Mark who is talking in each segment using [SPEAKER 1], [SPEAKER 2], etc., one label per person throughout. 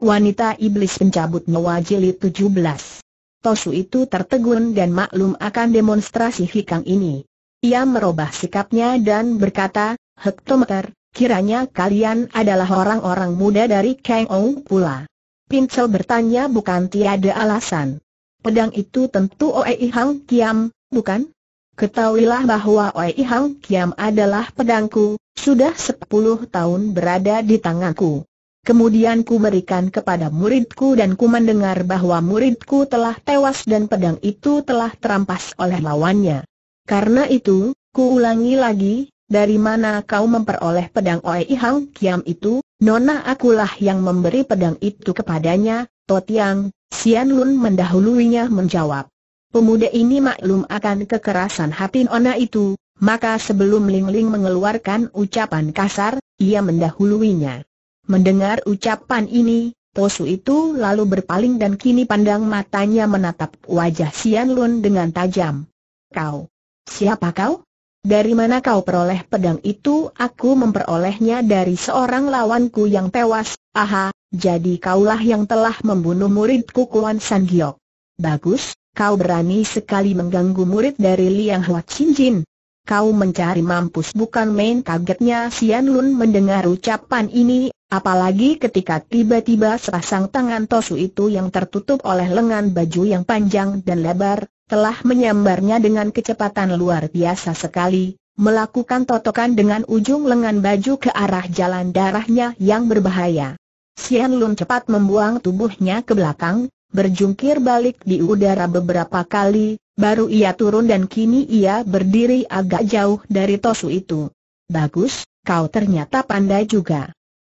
[SPEAKER 1] Wanita Iblis Pencabut Nyawa Jilid 17 Tosu itu tertegun dan maklum akan demonstrasi hikang ini. Ia merubah sikapnya dan berkata, Hektometer, kiranya kalian adalah orang-orang muda dari Kang Ou pula. Pincel bertanya bukan tiada alasan. Pedang itu tentu Oei Hang Kiam, bukan? Ketahuilah bahwa Oei Hang Kiam adalah pedangku, sudah sepuluh tahun berada di tanganku. Kemudian ku berikan kepada muridku dan ku mendengar bahwa muridku telah tewas dan pedang itu telah terampas oleh lawannya. Karena itu, ku ulangi lagi, dari mana kau memperoleh pedang Oe Hang Kiam itu, nona akulah yang memberi pedang itu kepadanya, Totiang, Sian Lun mendahuluinya menjawab. Pemuda ini maklum akan kekerasan hati nona itu, maka sebelum Ling Ling mengeluarkan ucapan kasar, ia mendahuluinya. Mendengar ucapan ini, Tosu itu lalu berpaling dan kini pandang matanya menatap wajah Sian Lun dengan tajam. Kau? Siapa kau? Dari mana kau peroleh pedang itu? Aku memperolehnya dari seorang lawanku yang tewas. Aha, jadi kaulah yang telah membunuh muridku Kuan San Giok. Bagus, kau berani sekali mengganggu murid dari Liang Hua Chin Jin. Kau mencari mampus bukan main kagetnya Sian Lun mendengar ucapan ini Apalagi ketika tiba-tiba sepasang tangan Tosu itu yang tertutup oleh lengan baju yang panjang dan lebar, telah menyambarnya dengan kecepatan luar biasa sekali, melakukan totokan dengan ujung lengan baju ke arah jalan darahnya yang berbahaya. Sian Lun cepat membuang tubuhnya ke belakang, berjungkir balik di udara beberapa kali, baru ia turun dan kini ia berdiri agak jauh dari Tosu itu. Bagus, kau ternyata pandai juga.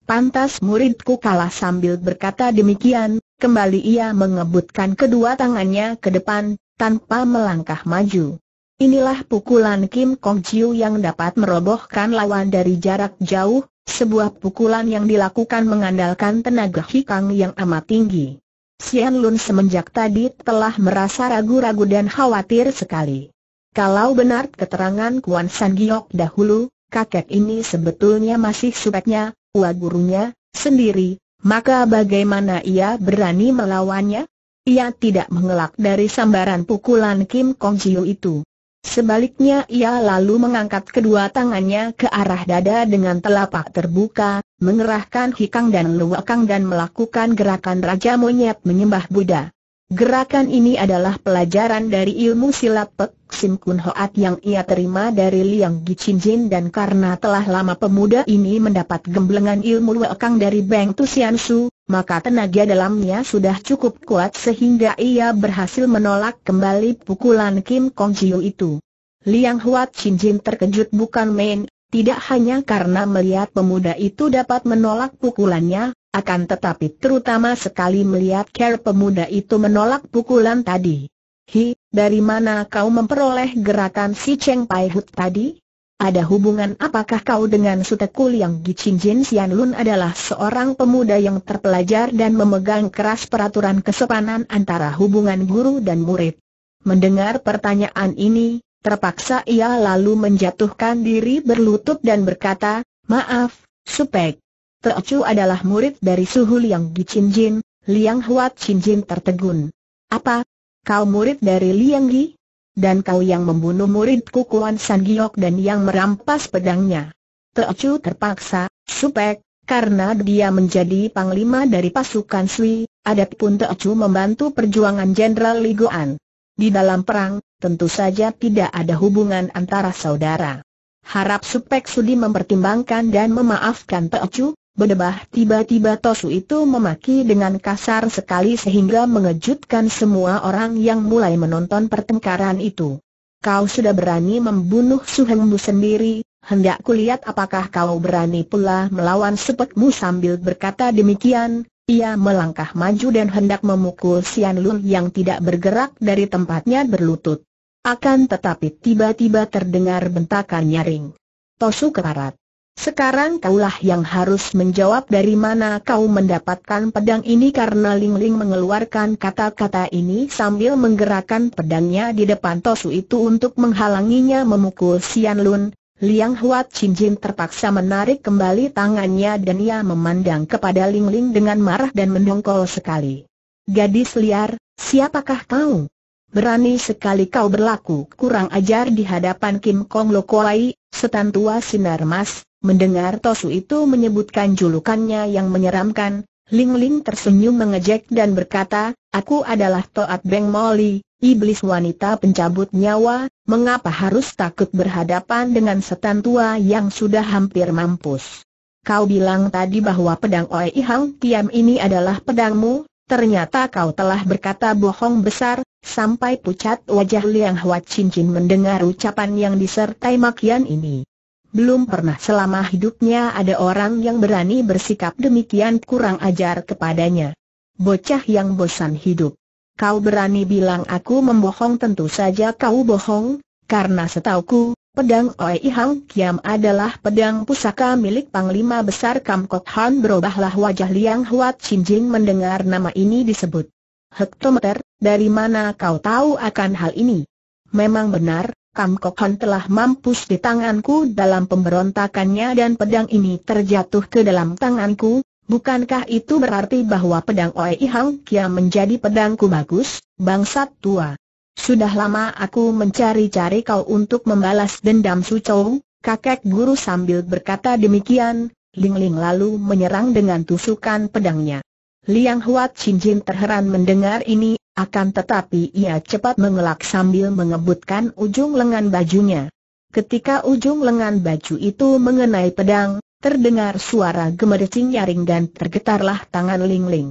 [SPEAKER 1] Pantas muridku kalah sambil berkata demikian, kembali ia mengebutkan kedua tangannya ke depan, tanpa melangkah maju. Inilah pukulan Kim Kong Jiu yang dapat merobohkan lawan dari jarak jauh, sebuah pukulan yang dilakukan mengandalkan tenaga hikang yang amat tinggi. Sian Lun semenjak tadi telah merasa ragu-ragu dan khawatir sekali. Kalau benar keterangan Kuan San Giok dahulu, kakek ini sebetulnya masih supeknya Ua gurunya, sendiri, maka bagaimana ia berani melawannya? Ia tidak mengelak dari sambaran pukulan Kim Kong Jiu itu. Sebaliknya ia lalu mengangkat kedua tangannya ke arah dada dengan telapak terbuka, mengerahkan hikang dan luakang dan melakukan gerakan raja monyet menyembah Buddha. Gerakan ini adalah pelajaran dari ilmu silat Pek Sim Kun Hoat yang ia terima dari Liang Gichinjin Jin dan karena telah lama pemuda ini mendapat gemblengan ilmu lekang dari Beng Tusian Su, maka tenaga dalamnya sudah cukup kuat sehingga ia berhasil menolak kembali pukulan Kim Kong Jiu itu. Liang Huat Chin Jin terkejut bukan main, tidak hanya karena melihat pemuda itu dapat menolak pukulannya, akan tetapi terutama sekali melihat care pemuda itu menolak pukulan tadi. Hi, dari mana kau memperoleh gerakan si Cheng Pai Hut tadi? Ada hubungan apakah kau dengan Sutekul yang Gichin Jin Sian Lun adalah seorang pemuda yang terpelajar dan memegang keras peraturan kesopanan antara hubungan guru dan murid? Mendengar pertanyaan ini, Terpaksa ia lalu menjatuhkan diri berlutut dan berkata, Maaf, Supek. Teocu adalah murid dari Suhu Liang Gi Chin Jin, Liang Huat Chin Jin tertegun. Apa? Kau murid dari Liang Gi? Dan kau yang membunuh muridku Kuan San Giok dan yang merampas pedangnya. Teocu terpaksa, Supek, karena dia menjadi panglima dari pasukan Sui, adapun Teocu membantu perjuangan Jenderal Li Liguan. Di dalam perang, tentu saja tidak ada hubungan antara saudara. Harap Supek Sudi mempertimbangkan dan memaafkan Teocu, berdebah tiba-tiba Tosu itu memaki dengan kasar sekali sehingga mengejutkan semua orang yang mulai menonton pertengkaran itu. Kau sudah berani membunuh Suhengmu sendiri, hendak kulihat apakah kau berani pula melawan sepetmu sambil berkata demikian, ia melangkah maju dan hendak memukul Sian Lun yang tidak bergerak dari tempatnya berlutut. Akan tetapi tiba-tiba terdengar bentakan nyaring. Tosu keparat. Sekarang kaulah yang harus menjawab dari mana kau mendapatkan pedang ini karena Ling Ling mengeluarkan kata-kata ini sambil menggerakkan pedangnya di depan Tosu itu untuk menghalanginya memukul Sian Lun, Liang Huat Chin Jin terpaksa menarik kembali tangannya dan ia memandang kepada Ling Ling dengan marah dan mendongkol sekali. Gadis liar, siapakah kau? Berani sekali kau berlaku kurang ajar di hadapan Kim Kong Kuai, setan tua sinar mas, mendengar Tosu itu menyebutkan julukannya yang menyeramkan, Ling Ling tersenyum mengejek dan berkata, aku adalah Toat Beng Moli, iblis wanita pencabut nyawa, mengapa harus takut berhadapan dengan setan tua yang sudah hampir mampus? Kau bilang tadi bahwa pedang Oe Hang Tiam ini adalah pedangmu, ternyata kau telah berkata bohong besar, sampai pucat wajah Liang Chin Cincin mendengar ucapan yang disertai makian ini. Belum pernah selama hidupnya ada orang yang berani bersikap demikian kurang ajar kepadanya. Bocah yang bosan hidup. Kau berani bilang aku membohong tentu saja kau bohong, karena setauku, pedang Oei Hang Kiam adalah pedang pusaka milik Panglima Besar Kam Kok Han berubahlah wajah Liang Huat Chin Jing mendengar nama ini disebut. Hektometer, dari mana kau tahu akan hal ini? Memang benar, Kam Kok Han telah mampus di tanganku dalam pemberontakannya dan pedang ini terjatuh ke dalam tanganku, Bukankah itu berarti bahwa pedang Oei Hang Kia menjadi pedangku bagus, bangsat tua? Sudah lama aku mencari-cari kau untuk membalas dendam Su Chou, kakek guru sambil berkata demikian, Ling Ling lalu menyerang dengan tusukan pedangnya. Liang Huat Chin Jin terheran mendengar ini, akan tetapi ia cepat mengelak sambil mengebutkan ujung lengan bajunya. Ketika ujung lengan baju itu mengenai pedang, Terdengar suara gemericing nyaring dan tergetarlah tangan Ling Ling.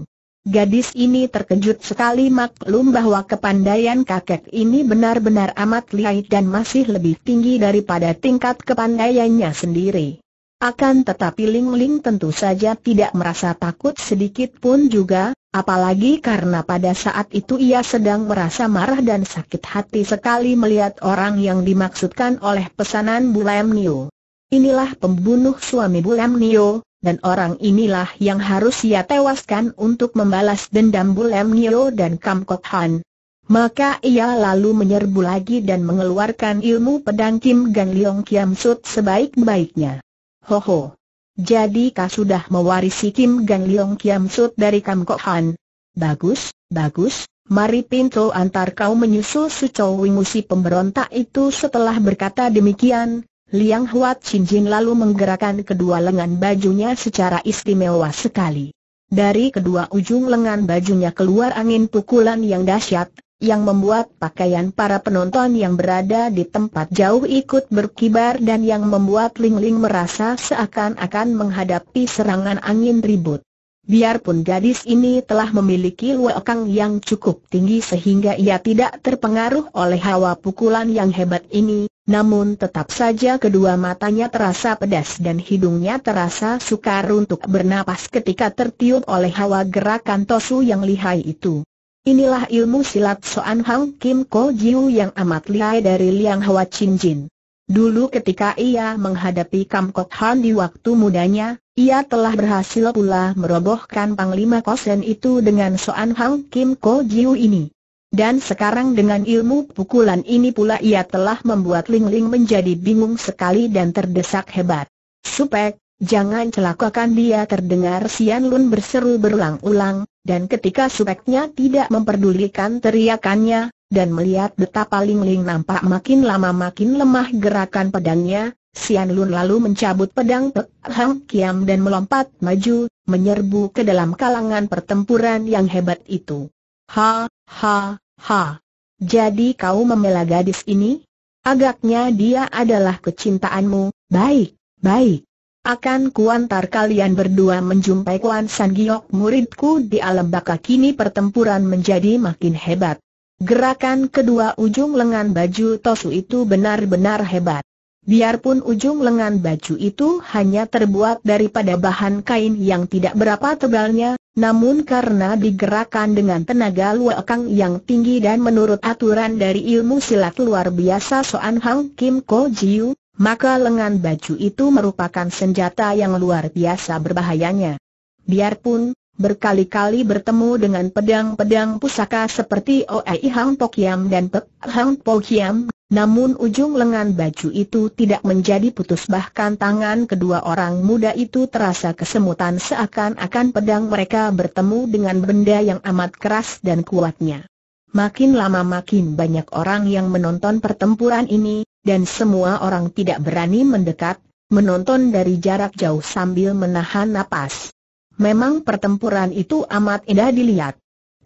[SPEAKER 1] Gadis ini terkejut sekali maklum bahwa kepandaian kakek ini benar-benar amat lihai dan masih lebih tinggi daripada tingkat kepandaiannya sendiri. Akan tetapi Ling Ling tentu saja tidak merasa takut sedikit pun juga, apalagi karena pada saat itu ia sedang merasa marah dan sakit hati sekali melihat orang yang dimaksudkan oleh pesanan Lam Niu. Inilah pembunuh suami Bulam Nio, dan orang inilah yang harus ia tewaskan untuk membalas dendam Bulam Nio dan Kam Kok Han. Maka ia lalu menyerbu lagi dan mengeluarkan ilmu pedang Kim Gan Leong Kiam Sut sebaik-baiknya. Hoho! Jadi kau sudah mewarisi Kim Gan Leong Kiam Sut dari Kam Kok Han. Bagus, bagus, Mari pintu antar kau menyusul Su Chow Wingusi pemberontak itu setelah berkata demikian, Liang Huat Chin lalu menggerakkan kedua lengan bajunya secara istimewa sekali. Dari kedua ujung lengan bajunya keluar angin pukulan yang dahsyat, yang membuat pakaian para penonton yang berada di tempat jauh ikut berkibar dan yang membuat Ling Ling merasa seakan-akan menghadapi serangan angin ribut. Biarpun gadis ini telah memiliki luekang yang cukup tinggi sehingga ia tidak terpengaruh oleh hawa pukulan yang hebat ini, namun tetap saja kedua matanya terasa pedas dan hidungnya terasa sukar untuk bernapas ketika tertiup oleh hawa gerakan tosu yang lihai itu. Inilah ilmu silat Soan Hang Kim Ko Jiu yang amat lihai dari Liang Hwa Chin Jin. Dulu ketika ia menghadapi Kam Kok Han di waktu mudanya, ia telah berhasil pula merobohkan Panglima Kosen itu dengan Soan Hang Kim Ko Jiu ini. Dan sekarang dengan ilmu pukulan ini pula ia telah membuat Ling Ling menjadi bingung sekali dan terdesak hebat. Supek, jangan celakakan dia terdengar Sian Lun berseru berulang-ulang, dan ketika supeknya tidak memperdulikan teriakannya, dan melihat betapa Ling Ling nampak makin lama makin lemah gerakan pedangnya, Sian Lun lalu mencabut pedang Pek Hang Kiam dan melompat maju, menyerbu ke dalam kalangan pertempuran yang hebat itu. Ha, ha, ha. Jadi kau membela gadis ini? Agaknya dia adalah kecintaanmu, baik, baik. Akan kuantar kalian berdua menjumpai Kuan San Giok muridku di alam baka kini pertempuran menjadi makin hebat. Gerakan kedua ujung lengan baju Tosu itu benar-benar hebat. Biarpun ujung lengan baju itu hanya terbuat daripada bahan kain yang tidak berapa tebalnya, namun karena digerakkan dengan tenaga luakang yang tinggi dan menurut aturan dari ilmu silat luar biasa Soan Hang Kim Ko Jiu, maka lengan baju itu merupakan senjata yang luar biasa berbahayanya. Biarpun, berkali-kali bertemu dengan pedang-pedang pusaka seperti Oai Hang Pokyam dan Pek Hang Pokyam, namun ujung lengan baju itu tidak menjadi putus bahkan tangan kedua orang muda itu terasa kesemutan seakan-akan pedang mereka bertemu dengan benda yang amat keras dan kuatnya. Makin lama makin banyak orang yang menonton pertempuran ini, dan semua orang tidak berani mendekat, menonton dari jarak jauh sambil menahan napas. Memang pertempuran itu amat indah dilihat.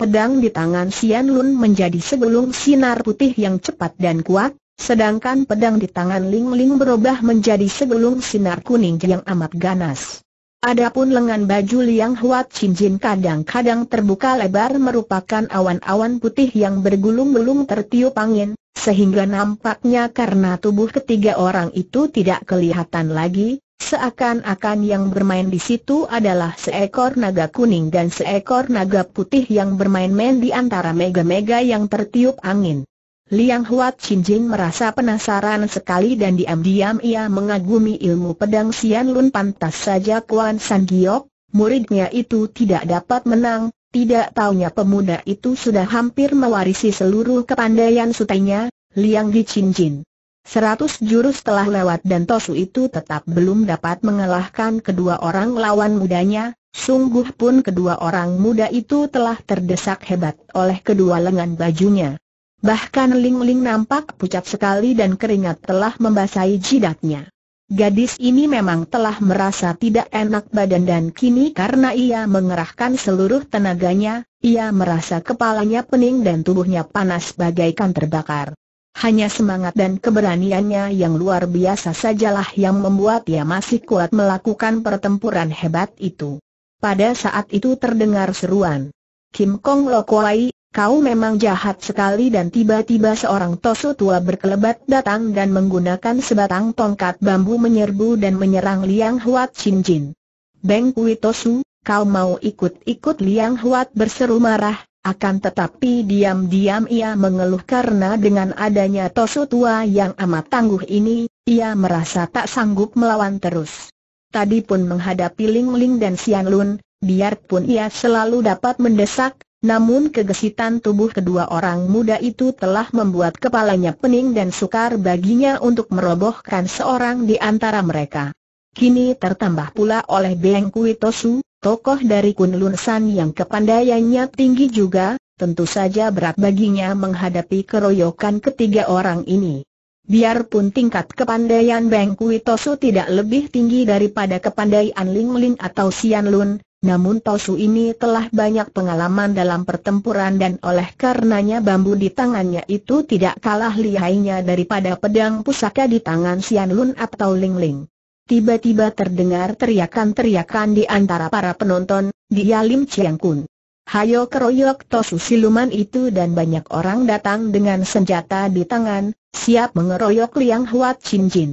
[SPEAKER 1] Pedang di tangan Sian Lun menjadi segelung sinar putih yang cepat dan kuat, sedangkan pedang di tangan Ling Ling berubah menjadi segelung sinar kuning yang amat ganas. Adapun lengan baju Liang Huat Chin Jin kadang-kadang terbuka lebar merupakan awan-awan putih yang bergulung-gulung tertiup angin, sehingga nampaknya karena tubuh ketiga orang itu tidak kelihatan lagi, Seakan-akan yang bermain di situ adalah seekor naga kuning dan seekor naga putih yang bermain-main di antara mega-mega yang tertiup angin. Liang Huat Chin Jing merasa penasaran sekali dan diam-diam ia mengagumi ilmu pedang Sian Lun pantas saja Kuan San Giok, muridnya itu tidak dapat menang, tidak taunya pemuda itu sudah hampir mewarisi seluruh kepandaian sutenya, Liang Di Chin Jin. Seratus jurus telah lewat dan Tosu itu tetap belum dapat mengalahkan kedua orang lawan mudanya, sungguh pun kedua orang muda itu telah terdesak hebat oleh kedua lengan bajunya. Bahkan Ling Ling nampak pucat sekali dan keringat telah membasahi jidatnya. Gadis ini memang telah merasa tidak enak badan dan kini karena ia mengerahkan seluruh tenaganya, ia merasa kepalanya pening dan tubuhnya panas bagaikan terbakar. Hanya semangat dan keberaniannya yang luar biasa sajalah yang membuat ia masih kuat melakukan pertempuran hebat itu. Pada saat itu terdengar seruan. Kim Kong Lokwai, kau memang jahat sekali dan tiba-tiba seorang Tosu tua berkelebat datang dan menggunakan sebatang tongkat bambu menyerbu dan menyerang Liang Huat Chin Jin. Beng Kui Tosu, kau mau ikut-ikut Liang Huat berseru marah, akan tetapi diam-diam ia mengeluh karena dengan adanya Tosu tua yang amat tangguh ini, ia merasa tak sanggup melawan terus. Tadi pun menghadapi Ling Ling dan Xian Lun, biarpun ia selalu dapat mendesak, namun kegesitan tubuh kedua orang muda itu telah membuat kepalanya pening dan sukar baginya untuk merobohkan seorang di antara mereka. Kini tertambah pula oleh Beng Kui Tosu, tokoh dari Kunlun San yang kepandaiannya tinggi juga, tentu saja berat baginya menghadapi keroyokan ketiga orang ini. Biarpun tingkat kepandaian Beng Kui Tosu tidak lebih tinggi daripada kepandaian Ling Ling atau Sian Lun, namun Tosu ini telah banyak pengalaman dalam pertempuran dan oleh karenanya bambu di tangannya itu tidak kalah lihainya daripada pedang pusaka di tangan Sian Lun atau Ling Ling. Tiba-tiba terdengar teriakan-teriakan di antara para penonton, di Yalim Chiang Kun. Hayo keroyok tosu siluman itu dan banyak orang datang dengan senjata di tangan, siap mengeroyok Liang Huat Chin Jin.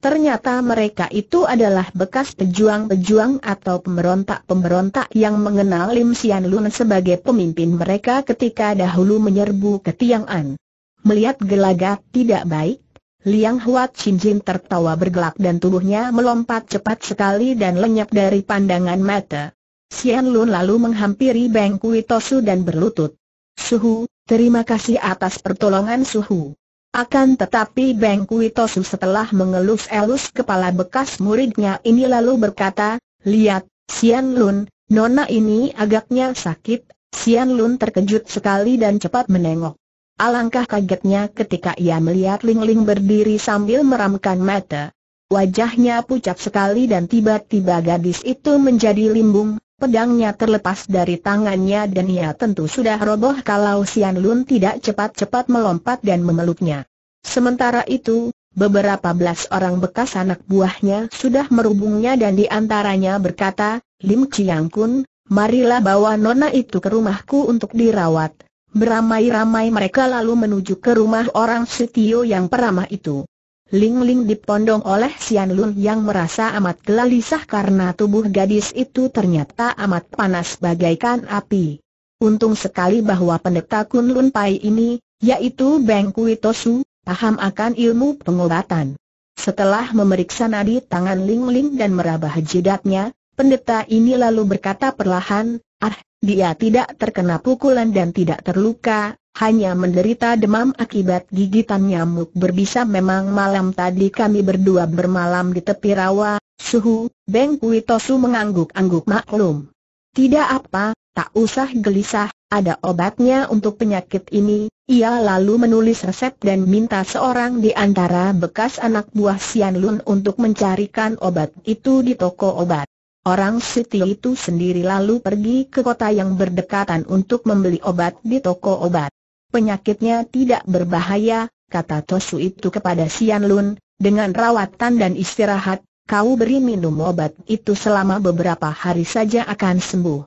[SPEAKER 1] Ternyata mereka itu adalah bekas pejuang-pejuang atau pemberontak-pemberontak yang mengenal Lim Sian Lun sebagai pemimpin mereka ketika dahulu menyerbu ke Tiang An. Melihat gelagat tidak baik, Liang Huat Chin Jin tertawa bergelak dan tubuhnya melompat cepat sekali dan lenyap dari pandangan mata. Xian Lun lalu menghampiri Beng Kui Tosu dan berlutut. Suhu, terima kasih atas pertolongan Suhu. Akan tetapi Beng Kui Tosu setelah mengelus-elus kepala bekas muridnya ini lalu berkata, Lihat, Xian Lun, nona ini agaknya sakit. Xian Lun terkejut sekali dan cepat menengok. Alangkah kagetnya ketika ia melihat Ling Ling berdiri sambil meramkan mata. Wajahnya pucat sekali dan tiba-tiba gadis itu menjadi limbung, pedangnya terlepas dari tangannya dan ia tentu sudah roboh kalau Sian Lun tidak cepat-cepat melompat dan memeluknya. Sementara itu, beberapa belas orang bekas anak buahnya sudah merubungnya dan diantaranya berkata, Lim Chiang Kun, marilah bawa nona itu ke rumahku untuk dirawat. Beramai-ramai mereka lalu menuju ke rumah orang Setio yang peramah itu. Ling Ling dipondong oleh Sian Lun yang merasa amat gelisah karena tubuh gadis itu ternyata amat panas bagaikan api. Untung sekali bahwa pendeta Kun Lun Pai ini, yaitu Beng Kui Tosu, paham akan ilmu pengobatan. Setelah memeriksa nadi tangan Ling Ling dan merabah jidatnya, Pendeta ini lalu berkata perlahan, ah, dia tidak terkena pukulan dan tidak terluka, hanya menderita demam akibat gigitan nyamuk berbisa memang malam tadi kami berdua bermalam di tepi rawa, suhu, Beng Kuitosu mengangguk-angguk maklum. Tidak apa, tak usah gelisah, ada obatnya untuk penyakit ini, ia lalu menulis resep dan minta seorang di antara bekas anak buah Sian Lun untuk mencarikan obat itu di toko obat. Orang Siti itu sendiri lalu pergi ke kota yang berdekatan untuk membeli obat di toko obat. Penyakitnya tidak berbahaya, kata Tosu itu kepada Sian Lun, dengan rawatan dan istirahat, kau beri minum obat itu selama beberapa hari saja akan sembuh.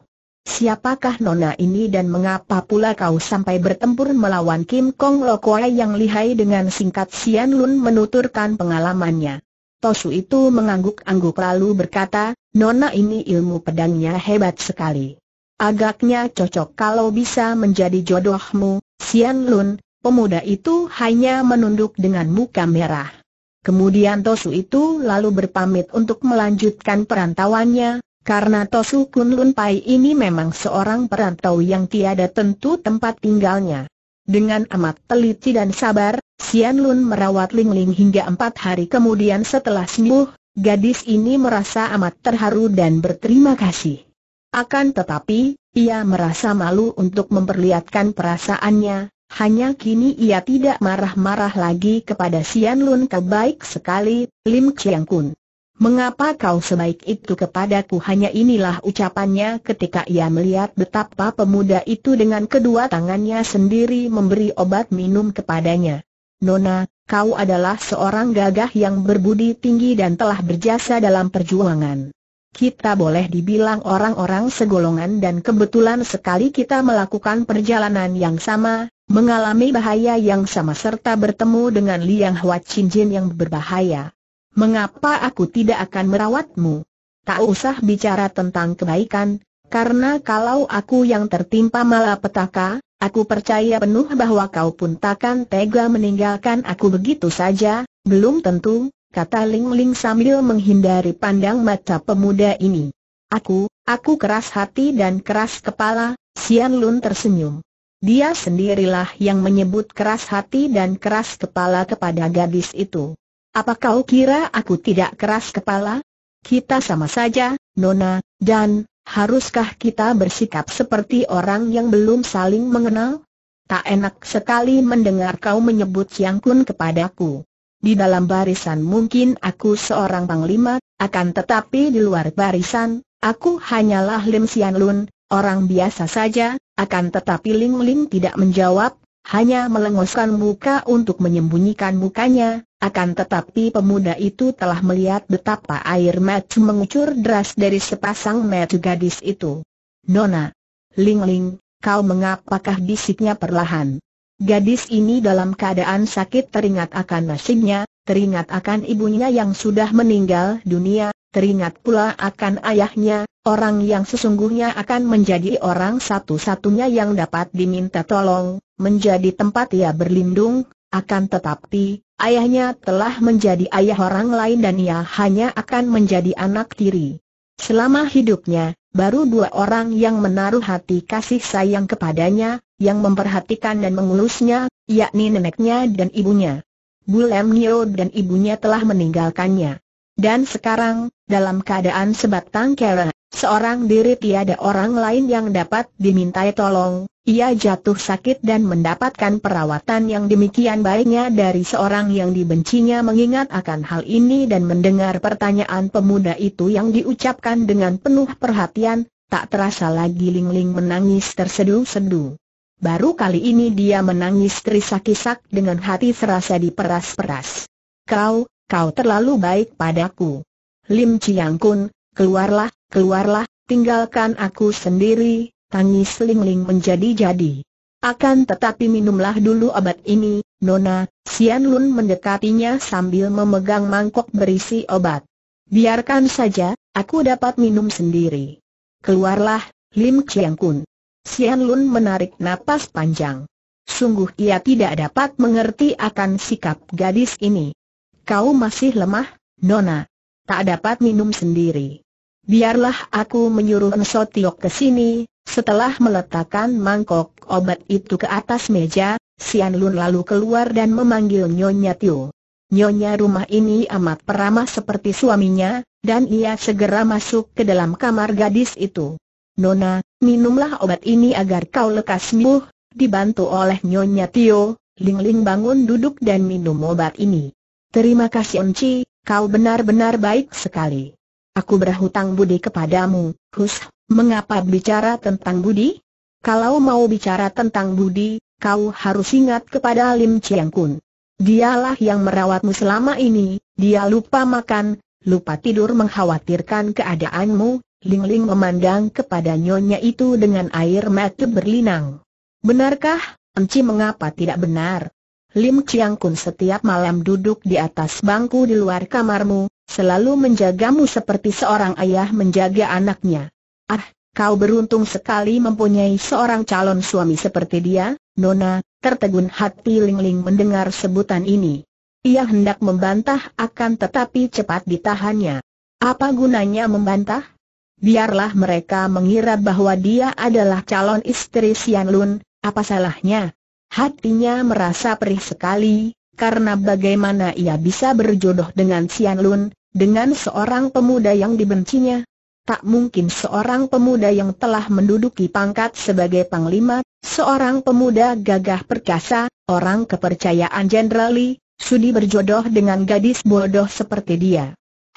[SPEAKER 1] Siapakah nona ini dan mengapa pula kau sampai bertempur melawan Kim Kong Lokoai yang lihai dengan singkat Sian Lun menuturkan pengalamannya. Tosu itu mengangguk-angguk lalu berkata, Nona ini ilmu pedangnya hebat sekali. Agaknya cocok kalau bisa menjadi jodohmu, Sian Lun, pemuda itu hanya menunduk dengan muka merah. Kemudian Tosu itu lalu berpamit untuk melanjutkan perantauannya, karena Tosu Kun Lun Pai ini memang seorang perantau yang tiada tentu tempat tinggalnya. Dengan amat teliti dan sabar, Sian Lun merawat Ling Ling hingga empat hari kemudian setelah sembuh, Gadis ini merasa amat terharu dan berterima kasih. Akan tetapi, ia merasa malu untuk memperlihatkan perasaannya, hanya kini ia tidak marah-marah lagi kepada Sian Lun kebaik sekali, Lim Chiang Kun. Mengapa kau sebaik itu kepadaku hanya inilah ucapannya ketika ia melihat betapa pemuda itu dengan kedua tangannya sendiri memberi obat minum kepadanya. Nona, kau adalah seorang gagah yang berbudi tinggi dan telah berjasa dalam perjuangan. Kita boleh dibilang orang-orang segolongan dan kebetulan sekali kita melakukan perjalanan yang sama, mengalami bahaya yang sama serta bertemu dengan Liang Hua Chin Jin yang berbahaya. Mengapa aku tidak akan merawatmu? Tak usah bicara tentang kebaikan, karena kalau aku yang tertimpa malapetaka, aku percaya penuh bahwa kau pun takkan tega meninggalkan aku begitu saja, belum tentu, kata Ling Ling sambil menghindari pandang mata pemuda ini. Aku, aku keras hati dan keras kepala, Sian Lun tersenyum. Dia sendirilah yang menyebut keras hati dan keras kepala kepada gadis itu. Apa kau kira aku tidak keras kepala? Kita sama saja, Nona, dan, Haruskah kita bersikap seperti orang yang belum saling mengenal? Tak enak sekali mendengar kau menyebut Siang Kun kepadaku. Di dalam barisan mungkin aku seorang panglima, akan tetapi di luar barisan, aku hanyalah Lim Sian Lun, orang biasa saja, akan tetapi Ling Ling tidak menjawab, hanya melengoskan muka untuk menyembunyikan mukanya, akan tetapi pemuda itu telah melihat betapa air mata mengucur deras dari sepasang mata gadis itu. Nona, Ling Ling, kau mengapakah bisiknya perlahan? Gadis ini dalam keadaan sakit teringat akan nasibnya, teringat akan ibunya yang sudah meninggal dunia, teringat pula akan ayahnya, orang yang sesungguhnya akan menjadi orang satu-satunya yang dapat diminta tolong, menjadi tempat ia berlindung, akan tetapi, Ayahnya telah menjadi ayah orang lain dan ia hanya akan menjadi anak tiri. Selama hidupnya, baru dua orang yang menaruh hati kasih sayang kepadanya, yang memperhatikan dan mengurusnya, yakni neneknya dan ibunya. Bulem Nio dan ibunya telah meninggalkannya. Dan sekarang, dalam keadaan sebatang kera, Seorang diri tiada orang lain yang dapat dimintai tolong, ia jatuh sakit dan mendapatkan perawatan yang demikian baiknya dari seorang yang dibencinya mengingat akan hal ini dan mendengar pertanyaan pemuda itu yang diucapkan dengan penuh perhatian, tak terasa lagi Ling Ling menangis tersedu-sedu. Baru kali ini dia menangis terisak-isak dengan hati serasa diperas-peras. Kau, kau terlalu baik padaku. Lim Chiang Kun, keluarlah, keluarlah, tinggalkan aku sendiri, tangis Lingling menjadi-jadi. Akan tetapi minumlah dulu obat ini, Nona, Sian Lun mendekatinya sambil memegang mangkok berisi obat. Biarkan saja, aku dapat minum sendiri. Keluarlah, Lim Chiang Kun. Sian Lun menarik napas panjang. Sungguh ia tidak dapat mengerti akan sikap gadis ini. Kau masih lemah, Nona. Tak dapat minum sendiri. Biarlah aku menyuruh Nsotio ke sini, setelah meletakkan mangkok obat itu ke atas meja, Sian Lun lalu keluar dan memanggil Nyonya Tio. Nyonya rumah ini amat peramah seperti suaminya, dan ia segera masuk ke dalam kamar gadis itu. Nona, minumlah obat ini agar kau lekas sembuh, dibantu oleh Nyonya Tio, Ling Ling bangun duduk dan minum obat ini. Terima kasih Onci, kau benar-benar baik sekali. Aku berhutang budi kepadamu, Hus, mengapa bicara tentang budi? Kalau mau bicara tentang budi, kau harus ingat kepada Lim Chiang Kun. Dialah yang merawatmu selama ini, dia lupa makan, lupa tidur mengkhawatirkan keadaanmu, Ling Ling memandang kepada nyonya itu dengan air mata berlinang. Benarkah, Enci mengapa tidak benar? Lim Chiang Kun setiap malam duduk di atas bangku di luar kamarmu, Selalu menjagamu seperti seorang ayah menjaga anaknya. Ah, kau beruntung sekali mempunyai seorang calon suami seperti dia, Nona, tertegun hati Ling Ling mendengar sebutan ini. Ia hendak membantah akan tetapi cepat ditahannya. Apa gunanya membantah? Biarlah mereka mengira bahwa dia adalah calon istri Sian Lun, apa salahnya? Hatinya merasa perih sekali, karena bagaimana ia bisa berjodoh dengan Sian Lun, dengan seorang pemuda yang dibencinya. Tak mungkin seorang pemuda yang telah menduduki pangkat sebagai panglima, seorang pemuda gagah perkasa, orang kepercayaan jenderali, sudi berjodoh dengan gadis bodoh seperti dia.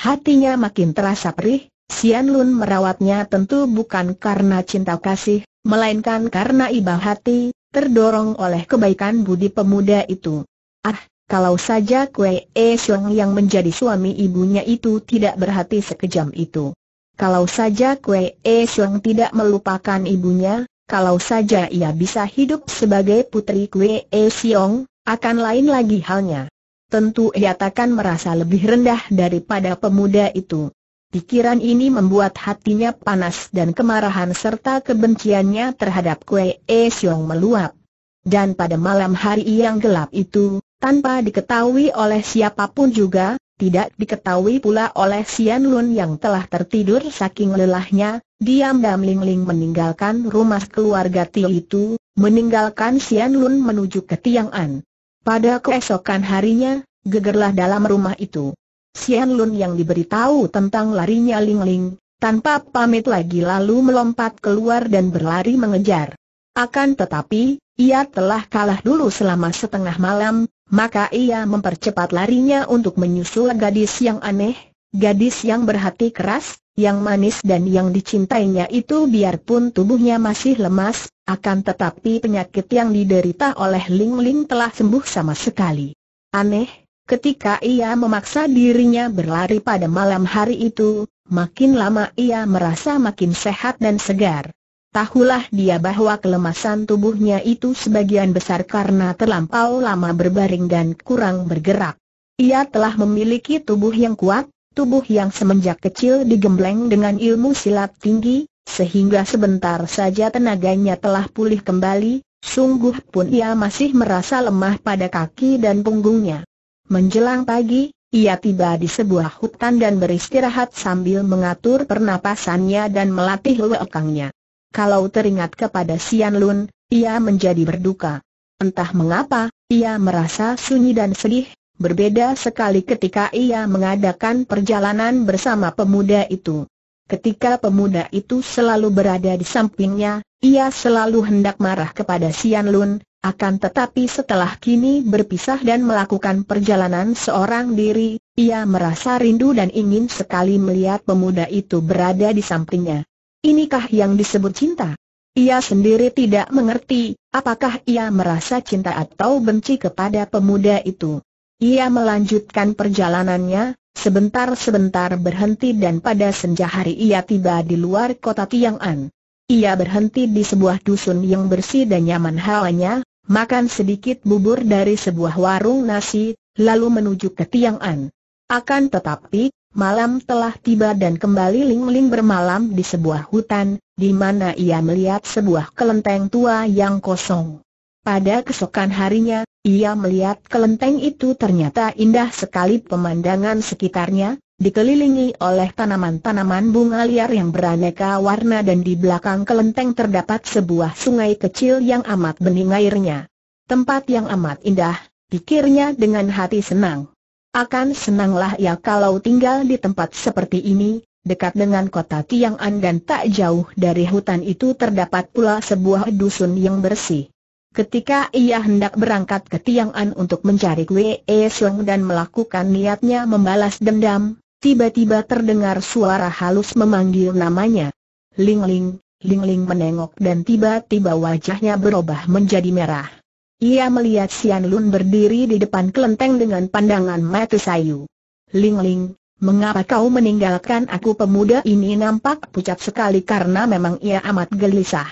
[SPEAKER 1] Hatinya makin terasa perih, Sian Lun merawatnya tentu bukan karena cinta kasih, melainkan karena ibah hati, terdorong oleh kebaikan budi pemuda itu. Ah, kalau saja Kue E Siong yang menjadi suami ibunya itu tidak berhati sekejam itu. Kalau saja Kue E Siong tidak melupakan ibunya, kalau saja ia bisa hidup sebagai putri Kue E Siong, akan lain lagi halnya. Tentu ia takkan merasa lebih rendah daripada pemuda itu. Pikiran ini membuat hatinya panas dan kemarahan serta kebenciannya terhadap Kue E Siong meluap. Dan pada malam hari yang gelap itu, tanpa diketahui oleh siapapun juga, tidak diketahui pula oleh Sian Lun yang telah tertidur saking lelahnya, diam diam ling meninggalkan rumah keluarga Tio itu, meninggalkan Sian Lun menuju ke Tiang An. Pada keesokan harinya, gegerlah dalam rumah itu. Sian Lun yang diberitahu tentang larinya Ling-ling, tanpa pamit lagi lalu melompat keluar dan berlari mengejar. Akan tetapi, ia telah kalah dulu selama setengah malam, maka ia mempercepat larinya untuk menyusul gadis yang aneh, gadis yang berhati keras, yang manis dan yang dicintainya itu biarpun tubuhnya masih lemas, akan tetapi penyakit yang diderita oleh Ling Ling telah sembuh sama sekali. Aneh, ketika ia memaksa dirinya berlari pada malam hari itu, makin lama ia merasa makin sehat dan segar. Tahulah dia bahwa kelemasan tubuhnya itu sebagian besar karena terlampau lama berbaring dan kurang bergerak. Ia telah memiliki tubuh yang kuat, tubuh yang semenjak kecil digembleng dengan ilmu silat tinggi, sehingga sebentar saja tenaganya telah pulih kembali, sungguh pun ia masih merasa lemah pada kaki dan punggungnya. Menjelang pagi, ia tiba di sebuah hutan dan beristirahat sambil mengatur pernapasannya dan melatih lewekangnya. Kalau teringat kepada Sian Lun, ia menjadi berduka. Entah mengapa, ia merasa sunyi dan sedih, berbeda sekali ketika ia mengadakan perjalanan bersama pemuda itu. Ketika pemuda itu selalu berada di sampingnya, ia selalu hendak marah kepada Sian Lun, akan tetapi setelah kini berpisah dan melakukan perjalanan seorang diri, ia merasa rindu dan ingin sekali melihat pemuda itu berada di sampingnya. Inikah yang disebut cinta? Ia sendiri tidak mengerti, apakah ia merasa cinta atau benci kepada pemuda itu. Ia melanjutkan perjalanannya, sebentar-sebentar berhenti dan pada senja hari ia tiba di luar kota Tiang'an. Ia berhenti di sebuah dusun yang bersih dan nyaman halnya, makan sedikit bubur dari sebuah warung nasi, lalu menuju ke Tiang'an. Akan tetapi, Malam telah tiba dan kembali Ling Ling bermalam di sebuah hutan, di mana ia melihat sebuah kelenteng tua yang kosong. Pada kesokan harinya, ia melihat kelenteng itu ternyata indah sekali pemandangan sekitarnya, dikelilingi oleh tanaman-tanaman bunga liar yang beraneka warna dan di belakang kelenteng terdapat sebuah sungai kecil yang amat bening airnya. Tempat yang amat indah, pikirnya dengan hati senang. Akan senanglah ia ya kalau tinggal di tempat seperti ini, Dekat dengan kota Tiang'an dan tak jauh dari hutan itu terdapat pula sebuah dusun yang bersih. Ketika ia hendak berangkat ke Tiang'an untuk mencari Wei Xiong e dan melakukan niatnya membalas dendam, tiba-tiba terdengar suara halus memanggil namanya. Ling Ling, Ling Ling menengok dan tiba-tiba wajahnya berubah menjadi merah. Ia melihat Sian Lun berdiri di depan kelenteng dengan pandangan mata sayu. Ling Ling, mengapa kau meninggalkan aku pemuda ini nampak pucat sekali karena memang ia amat gelisah.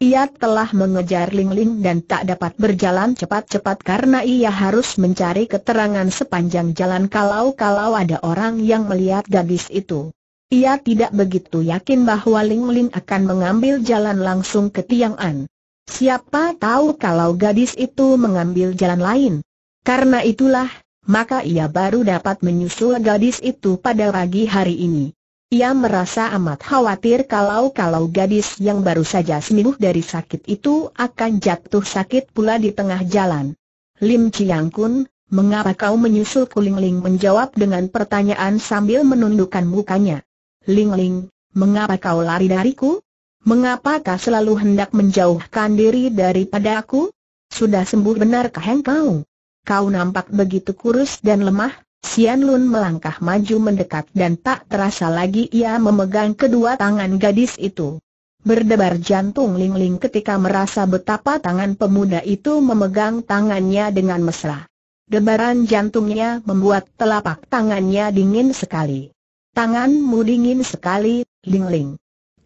[SPEAKER 1] Ia telah mengejar Ling Ling dan tak dapat berjalan cepat-cepat karena ia harus mencari keterangan sepanjang jalan kalau-kalau ada orang yang melihat gadis itu. Ia tidak begitu yakin bahwa Ling Ling akan mengambil jalan langsung ke Tiang An. Siapa tahu kalau gadis itu mengambil jalan lain. Karena itulah, maka ia baru dapat menyusul gadis itu pada pagi hari ini. Ia merasa amat khawatir kalau-kalau gadis yang baru saja sembuh dari sakit itu akan jatuh sakit pula di tengah jalan. Lim Chiang Kun, mengapa kau menyusul Kuling Ling menjawab dengan pertanyaan sambil menundukkan mukanya. Ling Ling, mengapa kau lari dariku? mengapakah selalu hendak menjauhkan diri daripada aku? Sudah sembuh benarkah engkau? Kau nampak begitu kurus dan lemah, Sian Lun melangkah maju mendekat dan tak terasa lagi ia memegang kedua tangan gadis itu. Berdebar jantung Ling Ling ketika merasa betapa tangan pemuda itu memegang tangannya dengan mesra. Debaran jantungnya membuat telapak tangannya dingin sekali. Tanganmu dingin sekali, Ling Ling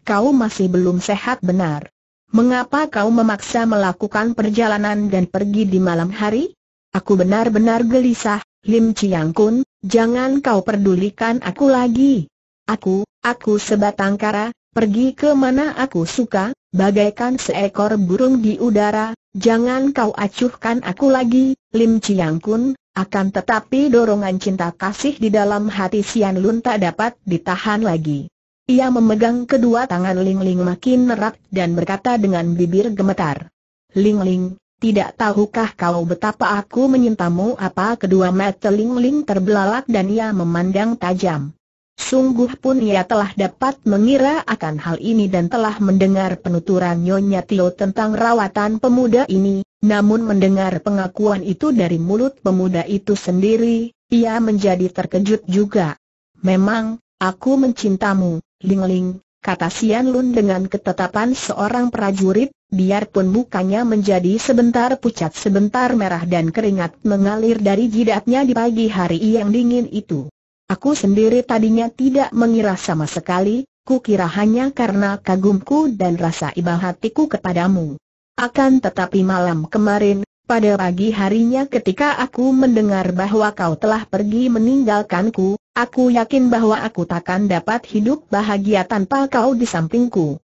[SPEAKER 1] kau masih belum sehat benar. Mengapa kau memaksa melakukan perjalanan dan pergi di malam hari? Aku benar-benar gelisah, Lim Chiang Kun, jangan kau pedulikan aku lagi. Aku, aku sebatang kara, pergi ke mana aku suka, bagaikan seekor burung di udara, jangan kau acuhkan aku lagi, Lim Chiang Kun, akan tetapi dorongan cinta kasih di dalam hati Sian Lun tak dapat ditahan lagi. Ia memegang kedua tangan Ling Ling makin erat dan berkata dengan bibir gemetar. Ling Ling, tidak tahukah kau betapa aku menyintamu apa kedua mata Ling Ling terbelalak dan ia memandang tajam. Sungguh pun ia telah dapat mengira akan hal ini dan telah mendengar penuturan Nyonya Tio tentang rawatan pemuda ini, namun mendengar pengakuan itu dari mulut pemuda itu sendiri, ia menjadi terkejut juga. Memang, aku mencintamu, Lingling, kata Sian Lun dengan ketetapan seorang prajurit, biarpun mukanya menjadi sebentar pucat sebentar merah dan keringat mengalir dari jidatnya di pagi hari yang dingin itu. Aku sendiri tadinya tidak mengira sama sekali, ku kira hanya karena kagumku dan rasa iba hatiku kepadamu. Akan tetapi malam kemarin, pada pagi harinya ketika aku mendengar bahwa kau telah pergi meninggalkanku, aku yakin bahwa aku takkan dapat hidup bahagia tanpa kau di sampingku.